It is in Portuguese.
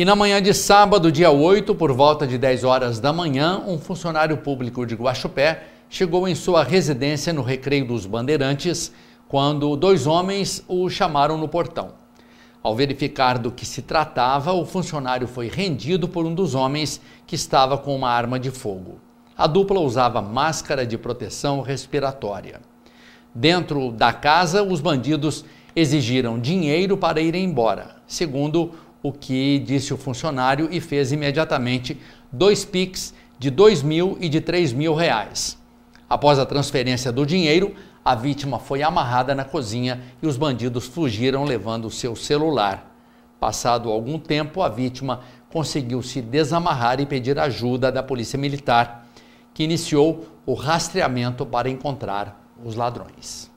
E na manhã de sábado, dia 8, por volta de 10 horas da manhã, um funcionário público de Guaxupé chegou em sua residência no Recreio dos Bandeirantes quando dois homens o chamaram no portão. Ao verificar do que se tratava, o funcionário foi rendido por um dos homens que estava com uma arma de fogo. A dupla usava máscara de proteção respiratória. Dentro da casa, os bandidos exigiram dinheiro para ir embora. Segundo o que disse o funcionário e fez imediatamente dois piques de dois mil e de três mil reais. Após a transferência do dinheiro, a vítima foi amarrada na cozinha e os bandidos fugiram levando seu celular. Passado algum tempo, a vítima conseguiu se desamarrar e pedir ajuda da Polícia Militar, que iniciou o rastreamento para encontrar os ladrões.